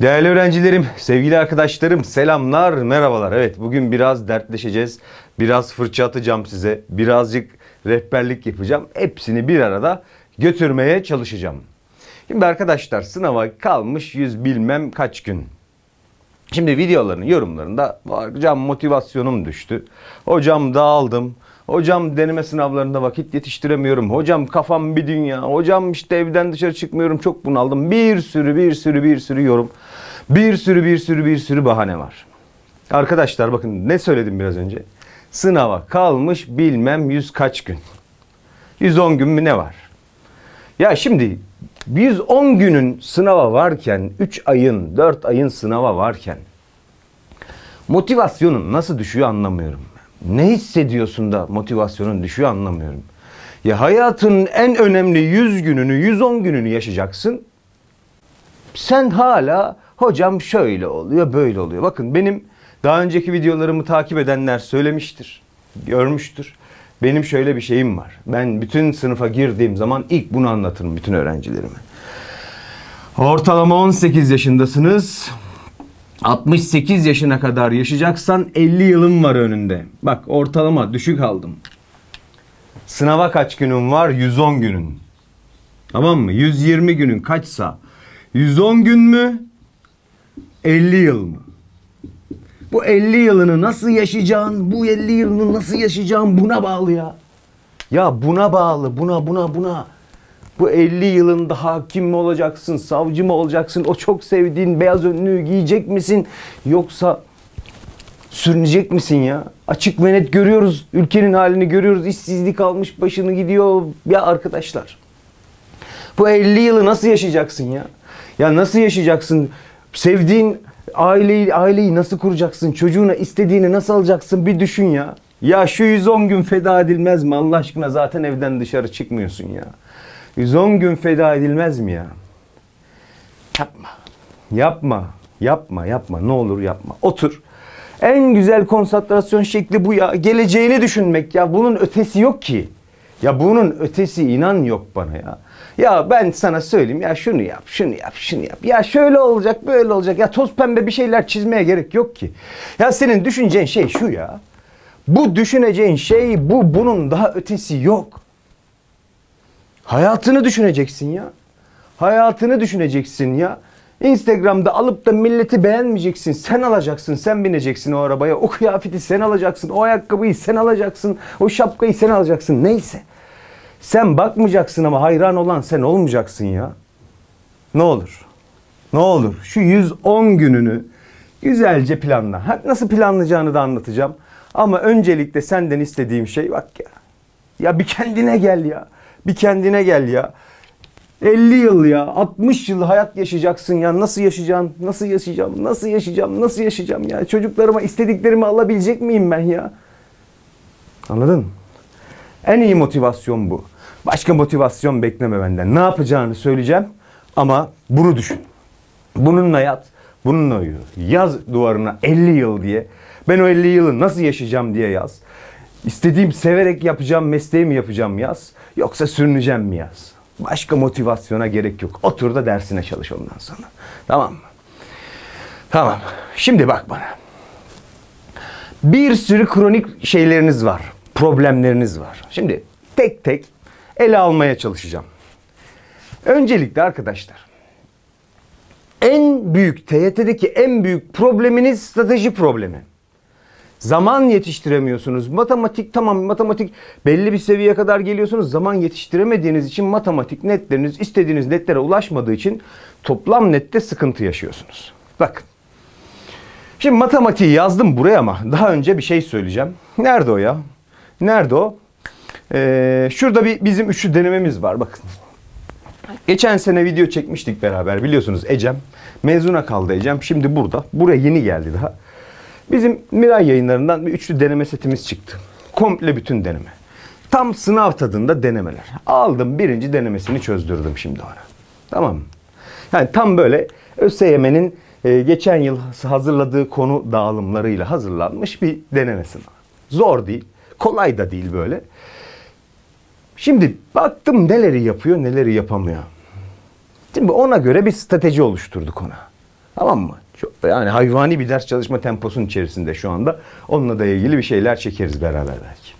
Değerli öğrencilerim, sevgili arkadaşlarım, selamlar, merhabalar. Evet, bugün biraz dertleşeceğiz. Biraz fırça atacağım size. Birazcık rehberlik yapacağım. Hepsini bir arada götürmeye çalışacağım. Şimdi arkadaşlar sınava kalmış yüz bilmem kaç gün. Şimdi videoların yorumlarında hocam motivasyonum düştü. Hocam dağıldım. Hocam deneme sınavlarında vakit yetiştiremiyorum. Hocam kafam bir dünya. Hocam işte evden dışarı çıkmıyorum. Çok bunaldım. Bir sürü bir sürü bir sürü yorum. Bir sürü bir sürü bir sürü bahane var. Arkadaşlar bakın ne söyledim biraz önce. Sınava kalmış bilmem yüz kaç gün. 110 gün mü ne var? Ya şimdi 110 günün sınava varken, 3 ayın, 4 ayın sınava varken motivasyonun nasıl düşüyor anlamıyorum. Ne hissediyorsun da motivasyonun düşüyor anlamıyorum. Ya hayatın en önemli 100 gününü, 110 gününü yaşayacaksın. Sen hala Hocam şöyle oluyor, böyle oluyor. Bakın benim daha önceki videolarımı takip edenler söylemiştir, görmüştür. Benim şöyle bir şeyim var. Ben bütün sınıfa girdiğim zaman ilk bunu anlatırım bütün öğrencilerime. Ortalama 18 yaşındasınız. 68 yaşına kadar yaşayacaksan 50 yılın var önünde. Bak ortalama düşük aldım. Sınava kaç günün var? 110 günün. Tamam mı? 120 günün kaçsa 110 gün mü? 50 yıl mı? Bu 50 yılını nasıl yaşayacağın, bu 50 yılını nasıl yaşayacağın buna bağlı ya. Ya buna bağlı, buna, buna, buna. Bu 50 yılında hakim mi olacaksın, savcı mı olacaksın, o çok sevdiğin beyaz önlüğü giyecek misin yoksa sürünecek misin ya? Açık ve net görüyoruz, ülkenin halini görüyoruz, işsizlik almış başını gidiyor ya arkadaşlar. Bu 50 yılı nasıl yaşayacaksın ya? Ya nasıl yaşayacaksın? Sevdiğin aileyi, aileyi nasıl kuracaksın? Çocuğuna istediğini nasıl alacaksın? Bir düşün ya. Ya şu 110 gün feda edilmez mi? Allah aşkına zaten evden dışarı çıkmıyorsun ya. 110 gün feda edilmez mi ya? Yapma. Yapma. Yapma yapma ne olur yapma. Otur. En güzel konsantrasyon şekli bu ya. Geleceğini düşünmek ya. Bunun ötesi yok ki. Ya bunun ötesi inan yok bana ya. Ya ben sana söyleyeyim ya şunu yap, şunu yap, şunu yap. Ya şöyle olacak, böyle olacak. Ya toz pembe bir şeyler çizmeye gerek yok ki. Ya senin düşüneceğin şey şu ya. Bu düşüneceğin şey bu, bunun daha ötesi yok. Hayatını düşüneceksin ya. Hayatını düşüneceksin ya. Instagram'da alıp da milleti beğenmeyeceksin. Sen alacaksın. Sen bineceksin o arabaya. O kıyafeti sen alacaksın. O ayakkabıyı sen alacaksın. O şapkayı sen alacaksın. Neyse. Sen bakmayacaksın ama hayran olan sen olmayacaksın ya. Ne olur. Ne olur. Şu 110 gününü güzelce planla. Ha, nasıl planlayacağını da anlatacağım. Ama öncelikle senden istediğim şey bak ya. Ya bir kendine gel ya. Bir kendine gel ya. 50 yıl ya 60 yıl hayat yaşayacaksın ya nasıl yaşayacağım nasıl yaşayacağım nasıl yaşayacağım nasıl yaşayacağım ya çocuklarıma istediklerimi alabilecek miyim ben ya anladın mı? En iyi motivasyon bu. Başka motivasyon bekleme benden. Ne yapacağını söyleyeceğim ama bunu düşün. Bununla yat, bununla uyu. Yaz duvarına 50 yıl diye. Ben o 50 yılı nasıl yaşayacağım diye yaz. İstediğim severek yapacağım mesleğimi yapacağım yaz. Yoksa sürüneceğim mi yaz. Başka motivasyona gerek yok. Otur da dersine çalış ondan sonra. Tamam mı? Tamam. Şimdi bak bana. Bir sürü kronik şeyleriniz var. Problemleriniz var. Şimdi tek tek ele almaya çalışacağım. Öncelikle arkadaşlar en büyük TYT'deki en büyük probleminiz strateji problemi. Zaman yetiştiremiyorsunuz. Matematik tamam matematik belli bir seviyeye kadar geliyorsunuz. Zaman yetiştiremediğiniz için matematik netleriniz istediğiniz netlere ulaşmadığı için toplam nette sıkıntı yaşıyorsunuz. Bak. Şimdi matematiği yazdım buraya ama daha önce bir şey söyleyeceğim. Nerede o ya? Nerede o? Ee, şurada bir bizim üçlü denememiz var bakın. Geçen sene video çekmiştik beraber biliyorsunuz Ecem. Mezuna kaldı Ecem. Şimdi burada. Buraya yeni geldi daha. Bizim Miray yayınlarından bir üçlü deneme setimiz çıktı. Komple bütün deneme. Tam sınav tadında denemeler. Aldım birinci denemesini çözdürdüm şimdi ona. Tamam mı? Yani tam böyle ÖSYM'nin e, geçen yıl hazırladığı konu dağılımlarıyla hazırlanmış bir deneme sınavı. Zor değil. Kolay da değil böyle. Şimdi baktım neleri yapıyor neleri yapamıyor. Şimdi ona göre bir strateji oluşturduk ona. Tamam mı? yani hayvani bir ders çalışma temposun içerisinde şu anda. Onunla da ilgili bir şeyler çekeriz beraber belki.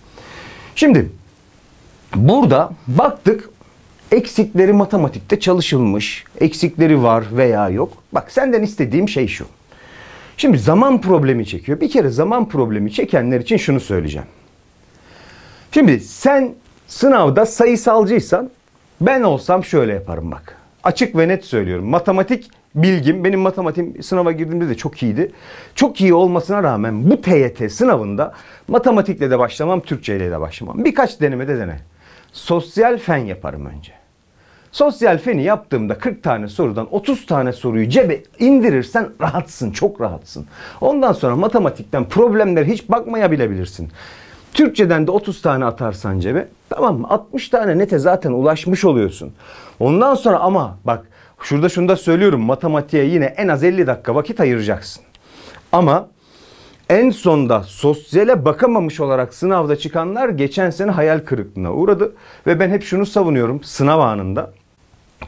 Şimdi burada baktık eksikleri matematikte çalışılmış. Eksikleri var veya yok. Bak senden istediğim şey şu. Şimdi zaman problemi çekiyor. Bir kere zaman problemi çekenler için şunu söyleyeceğim. Şimdi sen sınavda sayısalcıysan ben olsam şöyle yaparım bak. Açık ve net söylüyorum. Matematik bilgim, benim matematiğim sınava girdiğimde de çok iyiydi. Çok iyi olmasına rağmen bu TYT sınavında matematikle de başlamam, Türkçeyle de başlamam. Birkaç denemede dene. Sosyal fen yaparım önce. Sosyal feni yaptığımda 40 tane sorudan 30 tane soruyu cebe indirirsen rahatsın, çok rahatsın. Ondan sonra matematikten problemler hiç bakmaya bilebilirsin. Türkçeden de 30 tane atarsan cebe tamam mı? 60 tane nete zaten ulaşmış oluyorsun. Ondan sonra ama bak şurada şunu da söylüyorum matematiğe yine en az 50 dakika vakit ayıracaksın. Ama en sonda sosyale bakamamış olarak sınavda çıkanlar geçen sene hayal kırıklığına uğradı. Ve ben hep şunu savunuyorum sınav anında.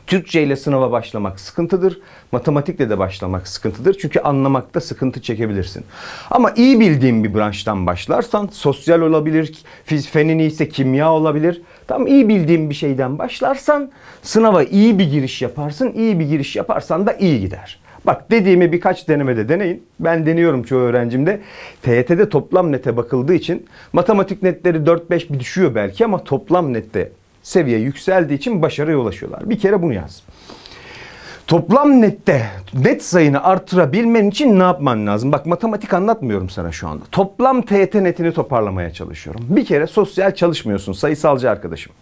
Türkçe ile sınava başlamak sıkıntıdır. Matematikle de başlamak sıkıntıdır. Çünkü anlamakta sıkıntı çekebilirsin. Ama iyi bildiğin bir branştan başlarsan sosyal olabilir, fiz fenin ise kimya olabilir. Tam iyi bildiğin bir şeyden başlarsan sınava iyi bir giriş yaparsın. İyi bir giriş yaparsan da iyi gider. Bak dediğimi birkaç denemede deneyin. Ben deniyorum çoğu öğrencimde. TYT'de toplam nete bakıldığı için matematik netleri 4-5 bir düşüyor belki ama toplam nette seviye yükseldiği için başarıya ulaşıyorlar. Bir kere bunu yaz. Toplam nette net sayını artırabilmen için ne yapman lazım? Bak matematik anlatmıyorum sana şu anda. Toplam TT netini toparlamaya çalışıyorum. Bir kere sosyal çalışmıyorsun sayısalcı arkadaşım.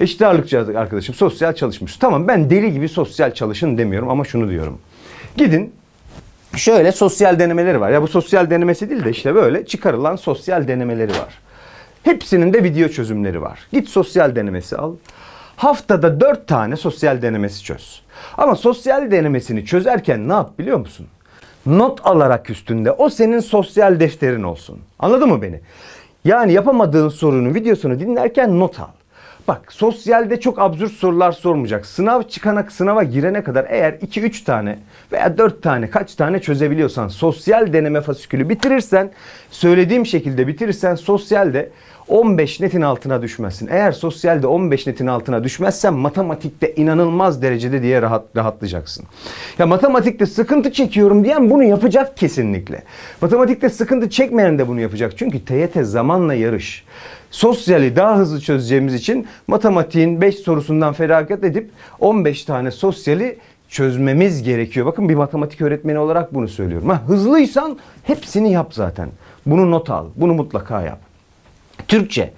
Eşit ağırlıkçı arkadaşım sosyal çalışmış. Tamam ben deli gibi sosyal çalışın demiyorum ama şunu diyorum. Gidin şöyle sosyal denemeleri var. Ya bu sosyal denemesi değil de işte böyle çıkarılan sosyal denemeleri var. Hepsinin de video çözümleri var. Git sosyal denemesi al. Haftada 4 tane sosyal denemesi çöz. Ama sosyal denemesini çözerken ne yap biliyor musun? Not alarak üstünde o senin sosyal defterin olsun. Anladın mı beni? Yani yapamadığın sorunun videosunu dinlerken not al. Bak sosyalde çok absürt sorular sormayacak. Sınav çıkana sınava girene kadar eğer 2-3 tane veya 4 tane kaç tane çözebiliyorsan sosyal deneme fasikülü bitirirsen söylediğim şekilde bitirirsen sosyalde 15 netin altına düşmezsin. Eğer sosyalde 15 netin altına düşmezsen matematikte inanılmaz derecede diye rahat rahatlayacaksın. Ya matematikte sıkıntı çekiyorum diyen bunu yapacak kesinlikle. Matematikte sıkıntı çekmeyen de bunu yapacak. Çünkü TYT zamanla yarış sosyali daha hızlı çözeceğimiz için matematiğin 5 sorusundan feragat edip 15 tane sosyali çözmemiz gerekiyor. Bakın bir matematik öğretmeni olarak bunu söylüyorum. Ha, hızlıysan hepsini yap zaten. Bunu not al. Bunu mutlaka yap. Türkçe.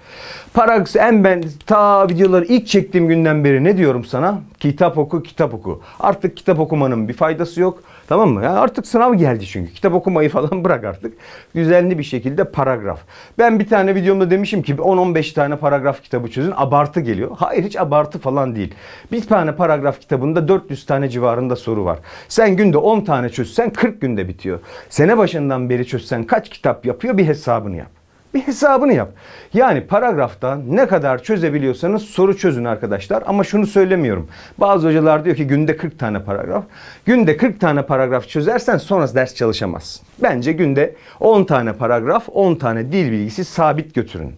Paragrafı en ben ta videoları ilk çektiğim günden beri ne diyorum sana? Kitap oku, kitap oku. Artık kitap okumanın bir faydası yok. Tamam mı? Yani artık sınav geldi çünkü. Kitap okumayı falan bırak artık. Düzenli bir şekilde paragraf. Ben bir tane videomda demişim ki 10-15 tane paragraf kitabı çözün. Abartı geliyor. Hayır hiç abartı falan değil. Bir tane paragraf kitabında 400 tane civarında soru var. Sen günde 10 tane çözsen 40 günde bitiyor. Sene başından beri çözsen kaç kitap yapıyor bir hesabını yap. Bir hesabını yap. Yani paragrafta ne kadar çözebiliyorsanız soru çözün arkadaşlar. Ama şunu söylemiyorum. Bazı hocalar diyor ki günde 40 tane paragraf. Günde 40 tane paragraf çözersen sonrası ders çalışamazsın. Bence günde 10 tane paragraf, 10 tane dil bilgisi sabit götürün.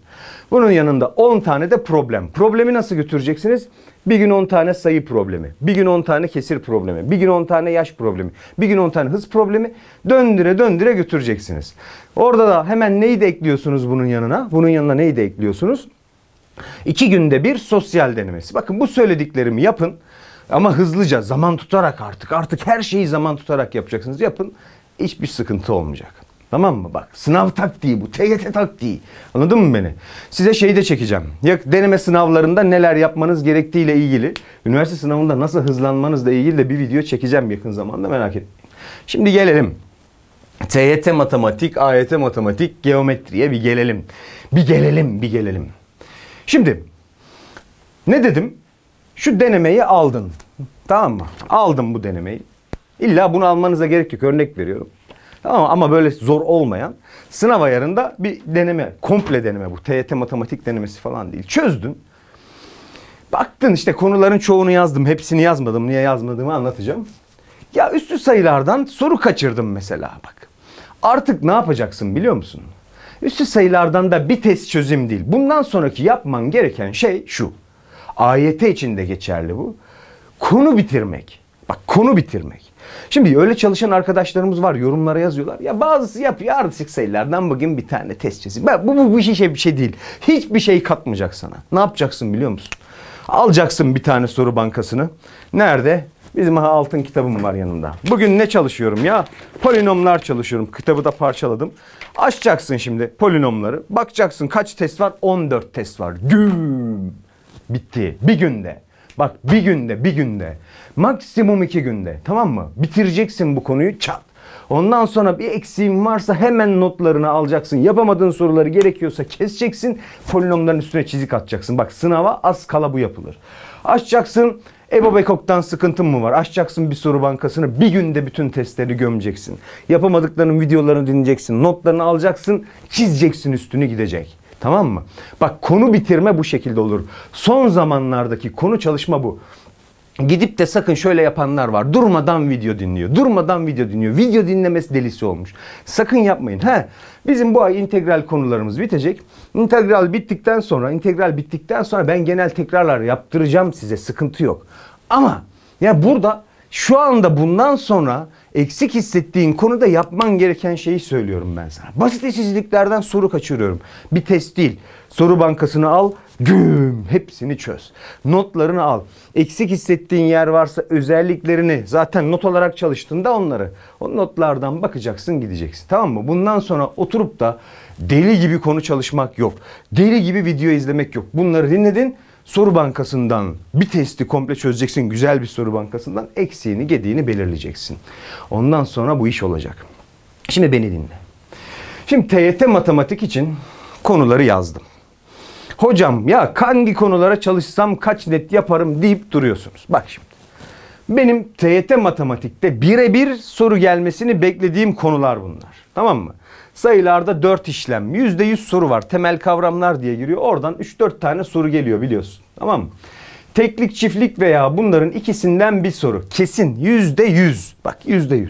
Bunun yanında 10 tane de problem. Problemi nasıl götüreceksiniz? Bir gün 10 tane sayı problemi, bir gün 10 tane kesir problemi, bir gün 10 tane yaş problemi, bir gün 10 tane hız problemi döndüre döndüre götüreceksiniz. Orada da hemen neyi de ekliyorsunuz bunun yanına? Bunun yanına neyi de ekliyorsunuz? İki günde bir sosyal denemesi. Bakın bu söylediklerimi yapın. Ama hızlıca zaman tutarak artık artık her şeyi zaman tutarak yapacaksınız. Yapın hiçbir sıkıntı olmayacak. Tamam mı? Bak sınav taktiği bu. TYT taktiği. Anladın mı beni? Size şeyi de çekeceğim. Ya deneme sınavlarında neler yapmanız gerektiğiyle ilgili, üniversite sınavında nasıl hızlanmanızla ilgili de bir video çekeceğim yakın zamanda merak etmeyin. Şimdi gelelim TYT matematik, AYT matematik, geometriye bir gelelim. Bir gelelim, bir gelelim. Şimdi ne dedim? Şu denemeyi aldın. Tamam mı? Aldım bu denemeyi. İlla bunu almanıza gerek yok. Örnek veriyorum. Tamam ama böyle zor olmayan sınav ayarında bir deneme, komple deneme bu. TYT matematik denemesi falan değil. Çözdün. Baktın işte konuların çoğunu yazdım. Hepsini yazmadım. Niye yazmadığımı anlatacağım. Ya üstü sayılardan soru kaçırdım mesela bak. Artık ne yapacaksın biliyor musun? Üstü sayılardan da bir test çözüm değil. Bundan sonraki yapman gereken şey şu. AYT için de geçerli bu. Konu bitirmek. Bak konu bitirmek. Şimdi öyle çalışan arkadaşlarımız var yorumlara yazıyorlar. Ya bazısı yapıyor artık sayılardan bugün bir tane test çözüm. Bu bu, bu, bir şey bir şey değil. Hiçbir şey katmayacak sana. Ne yapacaksın biliyor musun? Alacaksın bir tane soru bankasını. Nerede? Bizim ha altın kitabım var yanımda. Bugün ne çalışıyorum ya? Polinomlar çalışıyorum. Kitabı da parçaladım. Açacaksın şimdi polinomları. Bakacaksın kaç test var? 14 test var. Güm! Bitti. Bir günde. Bak bir günde, bir günde. Maksimum iki günde. Tamam mı? Bitireceksin bu konuyu çat. Ondan sonra bir eksiğin varsa hemen notlarını alacaksın. Yapamadığın soruları gerekiyorsa keseceksin. Polinomların üstüne çizik atacaksın. Bak sınava az kala bu yapılır. Açacaksın Ebo Bekok'tan sıkıntın mı var? Açacaksın bir soru bankasını bir günde bütün testleri gömeceksin. Yapamadıklarının videolarını dinleyeceksin. Notlarını alacaksın. Çizeceksin üstünü gidecek. Tamam mı? Bak konu bitirme bu şekilde olur. Son zamanlardaki konu çalışma bu. Gidip de sakın şöyle yapanlar var. Durmadan video dinliyor. Durmadan video dinliyor. Video dinlemesi delisi olmuş. Sakın yapmayın. He, bizim bu ay integral konularımız bitecek. İntegral bittikten sonra, integral bittikten sonra ben genel tekrarlar yaptıracağım size. Sıkıntı yok. Ama ya burada şu anda bundan sonra eksik hissettiğin konuda yapman gereken şeyi söylüyorum ben sana. Basit işsizliklerden soru kaçırıyorum. Bir test değil. Soru bankasını al, güm hepsini çöz. Notlarını al. Eksik hissettiğin yer varsa özelliklerini zaten not olarak çalıştığında onları. O notlardan bakacaksın gideceksin. Tamam mı? Bundan sonra oturup da deli gibi konu çalışmak yok. Deli gibi video izlemek yok. Bunları dinledin. Soru bankasından bir testi komple çözeceksin. Güzel bir soru bankasından eksiğini gediğini belirleyeceksin. Ondan sonra bu iş olacak. Şimdi beni dinle. Şimdi TYT matematik için konuları yazdım. Hocam ya hangi konulara çalışsam kaç net yaparım deyip duruyorsunuz. Bak şimdi. Benim TYT matematikte birebir soru gelmesini beklediğim konular bunlar. Tamam mı? Sayılarda 4 işlem, %100 soru var. Temel kavramlar diye giriyor. Oradan 3-4 tane soru geliyor biliyorsun. Tamam mı? Teklik, çiftlik veya bunların ikisinden bir soru. Kesin %100. Bak %100.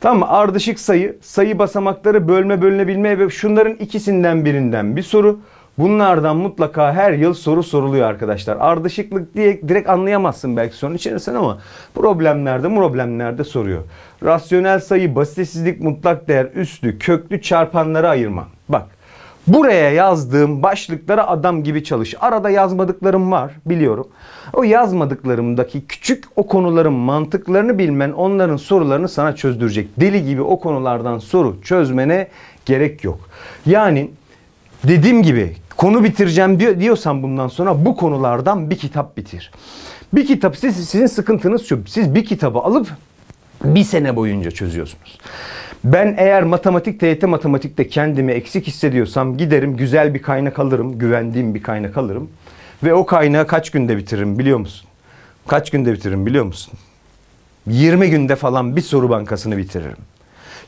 Tamam mı? Ardışık sayı, sayı basamakları bölme bölünebilme ve şunların ikisinden birinden bir soru. Bunlardan mutlaka her yıl soru soruluyor arkadaşlar. Ardışıklık diye direkt anlayamazsın belki sorun içerisinde ama problemlerde problemlerde soruyor. Rasyonel sayı, basitsizlik, mutlak değer, üstlü, köklü, çarpanları ayırma. Bak buraya yazdığım başlıklara adam gibi çalış. Arada yazmadıklarım var biliyorum. O yazmadıklarımdaki küçük o konuların mantıklarını bilmen onların sorularını sana çözdürecek. Deli gibi o konulardan soru çözmene gerek yok. Yani dediğim gibi Konu bitireceğim diyor, diyorsan bundan sonra bu konulardan bir kitap bitir. Bir kitap siz, sizin sıkıntınız şu. Siz bir kitabı alıp bir sene boyunca çözüyorsunuz. Ben eğer matematik TYT matematikte kendimi eksik hissediyorsam giderim güzel bir kaynak alırım. Güvendiğim bir kaynak alırım. Ve o kaynağı kaç günde bitiririm biliyor musun? Kaç günde bitiririm biliyor musun? 20 günde falan bir soru bankasını bitiririm.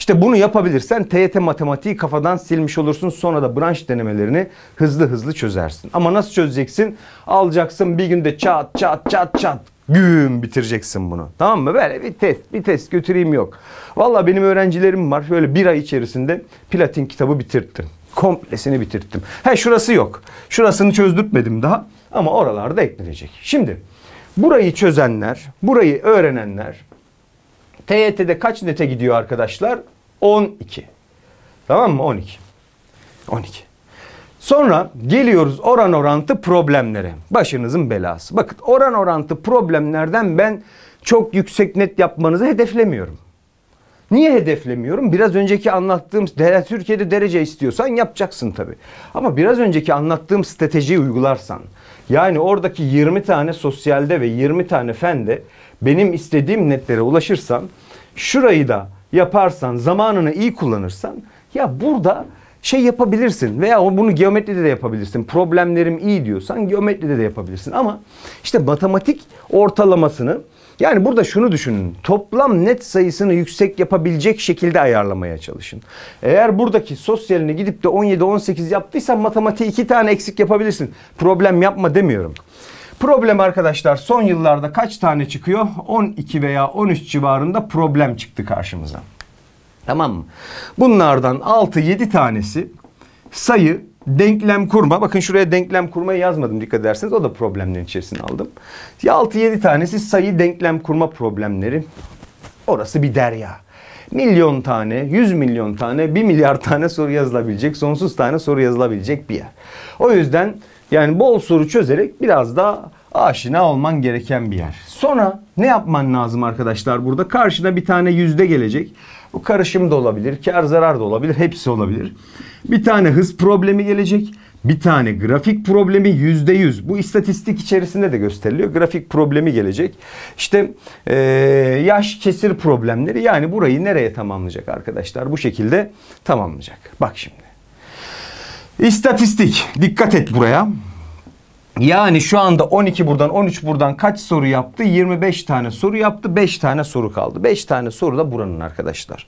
İşte bunu yapabilirsen TYT matematiği kafadan silmiş olursun. Sonra da branş denemelerini hızlı hızlı çözersin. Ama nasıl çözeceksin? Alacaksın bir günde çat çat çat çat güm bitireceksin bunu. Tamam mı? Böyle bir test, bir test götüreyim yok. Valla benim öğrencilerim var. Böyle bir ay içerisinde platin kitabı bitirttim. Komplesini bitirttim. He şurası yok. Şurasını çözdürtmedim daha. Ama oralarda eklenecek. Şimdi burayı çözenler, burayı öğrenenler TYT'de kaç nete gidiyor arkadaşlar? 12. Tamam mı? 12. 12. Sonra geliyoruz oran orantı problemlere. Başınızın belası. Bakın oran orantı problemlerden ben çok yüksek net yapmanızı hedeflemiyorum. Niye hedeflemiyorum? Biraz önceki anlattığım Türkiye'de derece istiyorsan yapacaksın tabi. Ama biraz önceki anlattığım stratejiyi uygularsan yani oradaki 20 tane sosyalde ve 20 tane fende benim istediğim netlere ulaşırsan, şurayı da yaparsan, zamanını iyi kullanırsan ya burada şey yapabilirsin veya bunu geometride de yapabilirsin. Problemlerim iyi diyorsan geometride de yapabilirsin ama işte matematik ortalamasını yani burada şunu düşünün. Toplam net sayısını yüksek yapabilecek şekilde ayarlamaya çalışın. Eğer buradaki sosyalini gidip de 17-18 yaptıysan matematiği 2 tane eksik yapabilirsin. Problem yapma demiyorum. Problem arkadaşlar son yıllarda kaç tane çıkıyor? 12 veya 13 civarında problem çıktı karşımıza. Tamam mı? Bunlardan 6-7 tanesi sayı, denklem kurma. Bakın şuraya denklem kurmayı yazmadım dikkat ederseniz. O da problemlerin içerisine aldım. 6-7 tanesi sayı denklem kurma problemleri. Orası bir derya. Milyon tane, yüz milyon tane, bir milyar tane soru yazılabilecek, sonsuz tane soru yazılabilecek bir yer. O yüzden yani bol soru çözerek biraz daha aşina olman gereken bir yer. Sonra ne yapman lazım arkadaşlar burada? Karşına bir tane yüzde gelecek. Bu karışım da olabilir, kar zarar da olabilir, hepsi olabilir. Bir tane hız problemi gelecek. Bir tane grafik problemi yüzde yüz. Bu istatistik içerisinde de gösteriliyor. Grafik problemi gelecek. İşte ee, yaş kesir problemleri yani burayı nereye tamamlayacak arkadaşlar? Bu şekilde tamamlayacak. Bak şimdi. İstatistik. Dikkat et buraya. Yani şu anda 12 buradan 13 buradan kaç soru yaptı? 25 tane soru yaptı. 5 tane soru kaldı. 5 tane soru da buranın arkadaşlar.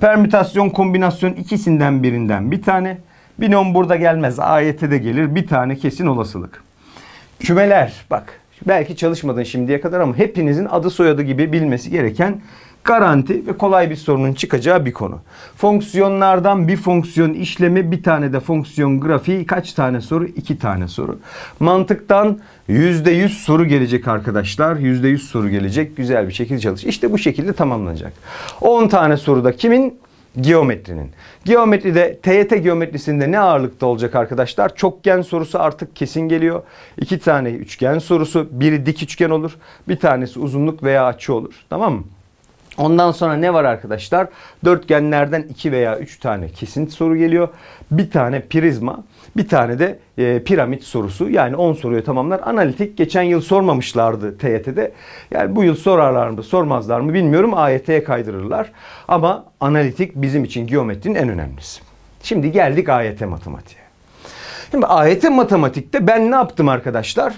Permütasyon kombinasyon ikisinden birinden bir tane. Binom burada gelmez. Ayete de gelir. Bir tane kesin olasılık. Kümeler bak belki çalışmadın şimdiye kadar ama hepinizin adı soyadı gibi bilmesi gereken garanti ve kolay bir sorunun çıkacağı bir konu. Fonksiyonlardan bir fonksiyon işlemi, bir tane de fonksiyon grafiği, kaç tane soru? İki tane soru. Mantıktan %100 soru gelecek arkadaşlar. %100 soru gelecek. Güzel bir şekilde çalış. İşte bu şekilde tamamlanacak. 10 tane soruda kimin? geometrinin. Geometride TYT geometrisinde ne ağırlıkta olacak arkadaşlar? Çokgen sorusu artık kesin geliyor. İki tane üçgen sorusu. Biri dik üçgen olur. Bir tanesi uzunluk veya açı olur. Tamam mı? Ondan sonra ne var arkadaşlar? Dörtgenlerden 2 veya 3 tane kesinti soru geliyor. Bir tane prizma, bir tane de e, piramit sorusu. Yani 10 soruyu tamamlar. Analitik geçen yıl sormamışlardı TYT'de. Yani bu yıl sorarlar mı, sormazlar mı bilmiyorum. AYT'ye kaydırırlar. Ama analitik bizim için geometrinin en önemlisi. Şimdi geldik AYT matematiğe. Şimdi AYT matematikte ben ne yaptım arkadaşlar?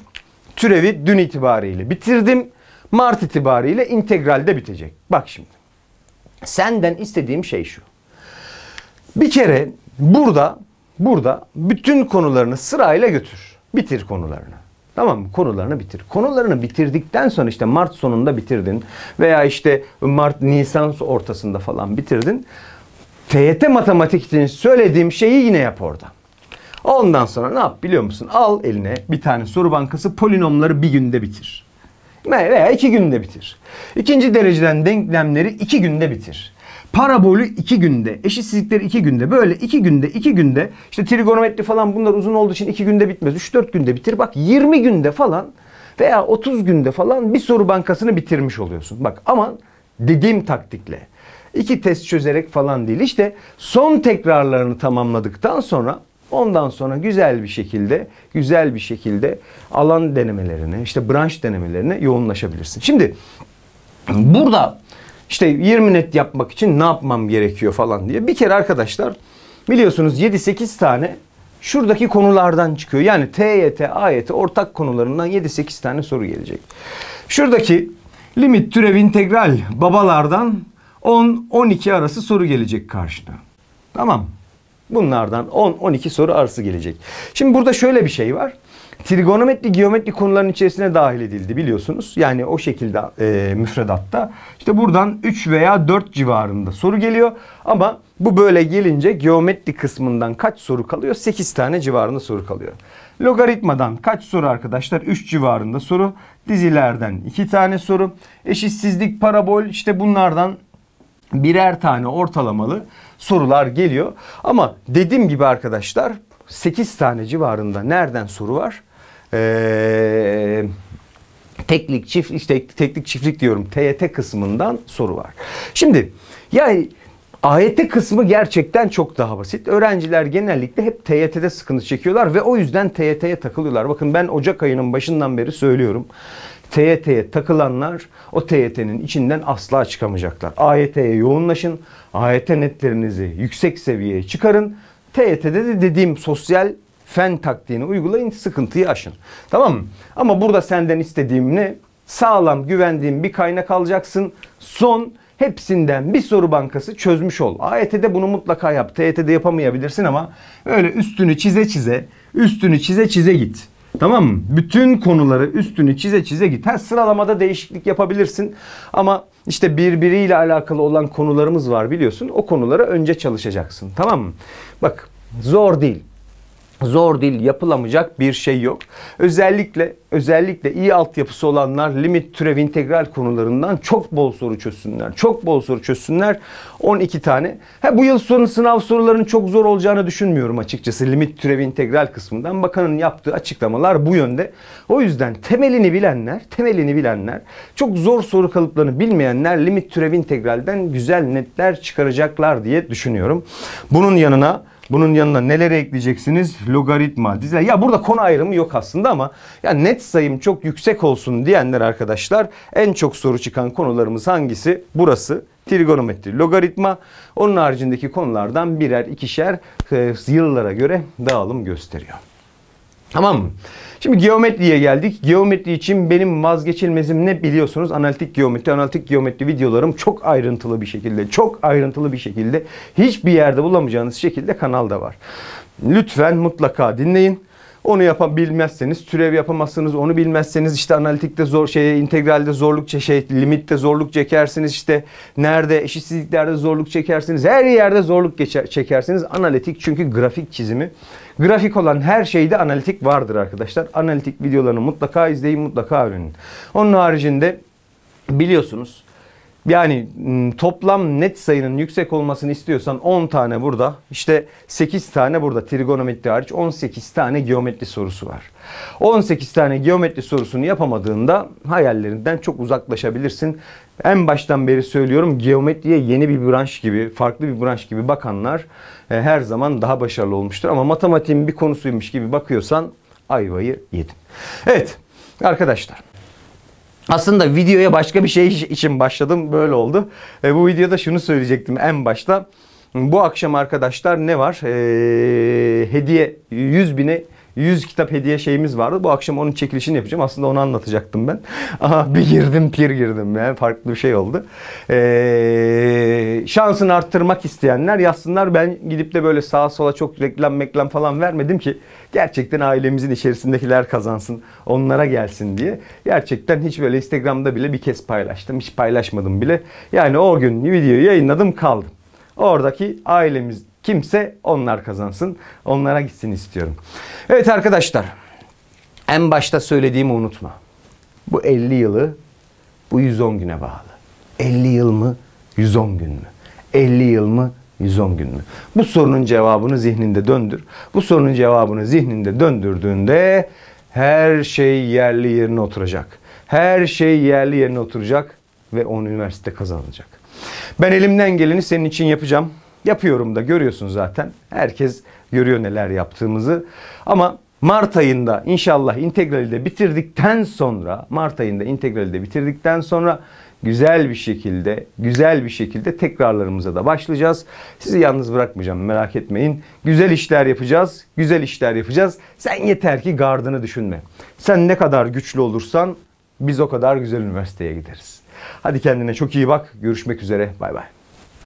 Türevi dün itibariyle bitirdim. Mart itibariyle integralde bitecek. Bak şimdi. Senden istediğim şey şu. Bir kere burada burada bütün konularını sırayla götür. Bitir konularını. Tamam mı? Konularını bitir. Konularını bitirdikten sonra işte Mart sonunda bitirdin veya işte Mart Nisan ortasında falan bitirdin. TYT matematik için söylediğim şeyi yine yap orada. Ondan sonra ne yap biliyor musun? Al eline bir tane soru bankası polinomları bir günde bitir veya iki günde bitir. İkinci dereceden denklemleri iki günde bitir. Parabolü iki günde, eşitsizlikleri iki günde, böyle iki günde, iki günde işte trigonometri falan bunlar uzun olduğu için iki günde bitmez. Üç dört günde bitir. Bak 20 günde falan veya 30 günde falan bir soru bankasını bitirmiş oluyorsun. Bak ama dediğim taktikle. iki test çözerek falan değil. İşte son tekrarlarını tamamladıktan sonra Ondan sonra güzel bir şekilde, güzel bir şekilde alan denemelerine, işte branş denemelerine yoğunlaşabilirsin. Şimdi burada işte 20 net yapmak için ne yapmam gerekiyor falan diye. Bir kere arkadaşlar biliyorsunuz 7-8 tane şuradaki konulardan çıkıyor. Yani TYT, AYT ortak konularından 7-8 tane soru gelecek. Şuradaki limit türev integral babalardan 10-12 arası soru gelecek karşına. Tamam Bunlardan 10-12 soru arası gelecek. Şimdi burada şöyle bir şey var. Trigonometri, geometri konuların içerisine dahil edildi biliyorsunuz. Yani o şekilde e, müfredatta. İşte buradan 3 veya 4 civarında soru geliyor. Ama bu böyle gelince geometri kısmından kaç soru kalıyor? 8 tane civarında soru kalıyor. Logaritmadan kaç soru arkadaşlar? 3 civarında soru. Dizilerden 2 tane soru. Eşitsizlik, parabol işte bunlardan birer tane ortalamalı sorular geliyor. Ama dediğim gibi arkadaşlar 8 tane civarında nereden soru var? Eee teklik çift işte teklik çiftlik diyorum TYT kısmından soru var. Şimdi yani AYT kısmı gerçekten çok daha basit. Öğrenciler genellikle hep TYT'de sıkıntı çekiyorlar ve o yüzden TYT'ye takılıyorlar. Bakın ben Ocak ayının başından beri söylüyorum. TYT'ye takılanlar o TYT'nin içinden asla çıkamayacaklar. AYT'ye yoğunlaşın. AYT netlerinizi yüksek seviyeye çıkarın. TYT'de de dediğim sosyal fen taktiğini uygulayın. Sıkıntıyı aşın. Tamam mı? Ama burada senden istediğim ne? Sağlam, güvendiğim bir kaynak alacaksın. Son hepsinden bir soru bankası çözmüş ol. AYT'de bunu mutlaka yap. TYT'de yapamayabilirsin ama öyle üstünü çize çize, üstünü çize çize git. Tamam mı? Bütün konuları üstünü çize çize git. Ha, sıralamada değişiklik yapabilirsin ama işte birbiriyle alakalı olan konularımız var biliyorsun. O konulara önce çalışacaksın. Tamam mı? Bak zor değil zor değil yapılamayacak bir şey yok. Özellikle özellikle iyi altyapısı olanlar limit türev integral konularından çok bol soru çözsünler. Çok bol soru çözsünler. 12 tane. Ha, bu yıl sonu sınav sorularının çok zor olacağını düşünmüyorum açıkçası. Limit türev integral kısmından bakanın yaptığı açıklamalar bu yönde. O yüzden temelini bilenler, temelini bilenler, çok zor soru kalıplarını bilmeyenler limit türev integralden güzel netler çıkaracaklar diye düşünüyorum. Bunun yanına bunun yanına neleri ekleyeceksiniz? Logaritma, dizel. Ya burada konu ayrımı yok aslında ama ya net sayım çok yüksek olsun diyenler arkadaşlar en çok soru çıkan konularımız hangisi? Burası trigonometri, logaritma. Onun haricindeki konulardan birer ikişer e, yıllara göre dağılım gösteriyor. Tamam mı? Şimdi geometriye geldik. Geometri için benim vazgeçilmezim ne biliyorsunuz? Analitik geometri. Analitik geometri videolarım çok ayrıntılı bir şekilde, çok ayrıntılı bir şekilde hiçbir yerde bulamayacağınız şekilde kanalda var. Lütfen mutlaka dinleyin. Onu yapabilmezseniz, türev yapamazsınız, onu bilmezseniz işte analitikte zor şey, integralde zorluk şey limitte zorluk çekersiniz. işte nerede eşitsizliklerde zorluk çekersiniz. Her yerde zorluk geçer, çekersiniz. Analitik çünkü grafik çizimi. Grafik olan her şeyde analitik vardır arkadaşlar. Analitik videolarını mutlaka izleyin, mutlaka öğrenin. Onun haricinde biliyorsunuz yani toplam net sayının yüksek olmasını istiyorsan 10 tane burada, işte 8 tane burada trigonometri hariç 18 tane geometri sorusu var. 18 tane geometri sorusunu yapamadığında hayallerinden çok uzaklaşabilirsin. En baştan beri söylüyorum geometriye yeni bir branş gibi, farklı bir branş gibi bakanlar e, her zaman daha başarılı olmuştur. Ama matematiğin bir konusuymuş gibi bakıyorsan ayvayı yedin. Evet arkadaşlar aslında videoya başka bir şey için başladım. Böyle oldu. E, bu videoda şunu söyleyecektim en başta. Bu akşam arkadaşlar ne var? E, hediye 100 bini 100 kitap hediye şeyimiz vardı. Bu akşam onun çekilişini yapacağım. Aslında onu anlatacaktım ben. Aha, bir girdim pir girdim. Yani farklı bir şey oldu. Ee, şansını arttırmak isteyenler yazsınlar. Ben gidip de böyle sağa sola çok reklam meklam falan vermedim ki gerçekten ailemizin içerisindekiler kazansın. Onlara gelsin diye. Gerçekten hiç böyle Instagram'da bile bir kez paylaştım. Hiç paylaşmadım bile. Yani o gün videoyu yayınladım kaldım. Oradaki ailemiz Kimse onlar kazansın. Onlara gitsin istiyorum. Evet arkadaşlar. En başta söylediğimi unutma. Bu 50 yılı bu 110 güne bağlı. 50 yıl mı? 110 gün mü? 50 yıl mı? 110 gün mü? Bu sorunun cevabını zihninde döndür. Bu sorunun cevabını zihninde döndürdüğünde her şey yerli yerine oturacak. Her şey yerli yerine oturacak ve on üniversite kazanılacak. Ben elimden geleni senin için yapacağım. Yapıyorum da görüyorsun zaten. Herkes görüyor neler yaptığımızı. Ama Mart ayında inşallah integrali de bitirdikten sonra Mart ayında integrali de bitirdikten sonra güzel bir şekilde güzel bir şekilde tekrarlarımıza da başlayacağız. Sizi yalnız bırakmayacağım merak etmeyin. Güzel işler yapacağız. Güzel işler yapacağız. Sen yeter ki gardını düşünme. Sen ne kadar güçlü olursan biz o kadar güzel üniversiteye gideriz. Hadi kendine çok iyi bak. Görüşmek üzere. Bay bay.